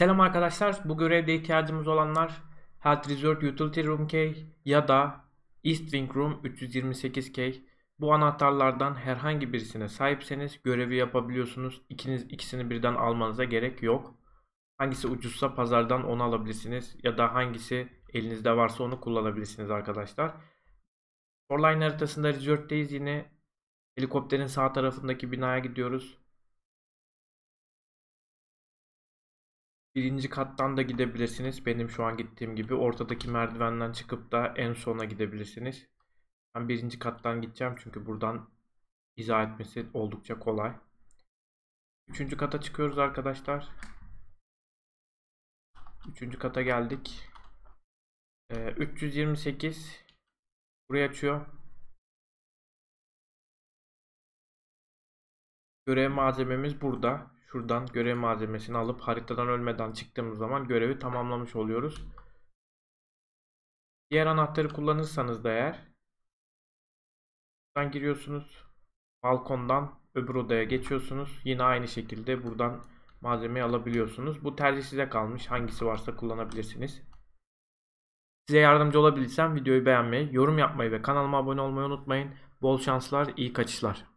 Selam arkadaşlar. Bu görevde ihtiyacımız olanlar Health Resort Utility Room K ya da East Wing Room 328 k Bu anahtarlardan herhangi birisine sahipseniz görevi yapabiliyorsunuz. İkiniz ikisini birden almanıza gerek yok. Hangisi ucuzsa pazardan onu alabilirsiniz ya da hangisi elinizde varsa onu kullanabilirsiniz arkadaşlar. Online haritasında resort'teyiz yine. Helikopterin sağ tarafındaki binaya gidiyoruz. Birinci kattan da gidebilirsiniz. Benim şu an gittiğim gibi ortadaki merdivenden çıkıp da en sona gidebilirsiniz. Ben birinci kattan gideceğim çünkü buradan izah etmesi oldukça kolay. Üçüncü kata çıkıyoruz arkadaşlar. Üçüncü kata geldik. Ee, 328 buraya açıyor. Görev malzememiz burada. Şuradan görev malzemesini alıp haritadan ölmeden çıktığımız zaman görevi tamamlamış oluyoruz. Diğer anahtarı kullanırsanız da eğer buradan giriyorsunuz. Balkondan öbür odaya geçiyorsunuz. Yine aynı şekilde buradan malzemeyi alabiliyorsunuz. Bu tercih size kalmış. Hangisi varsa kullanabilirsiniz. Size yardımcı olabilirsem videoyu beğenmeyi, yorum yapmayı ve kanalıma abone olmayı unutmayın. Bol şanslar, iyi kaçışlar.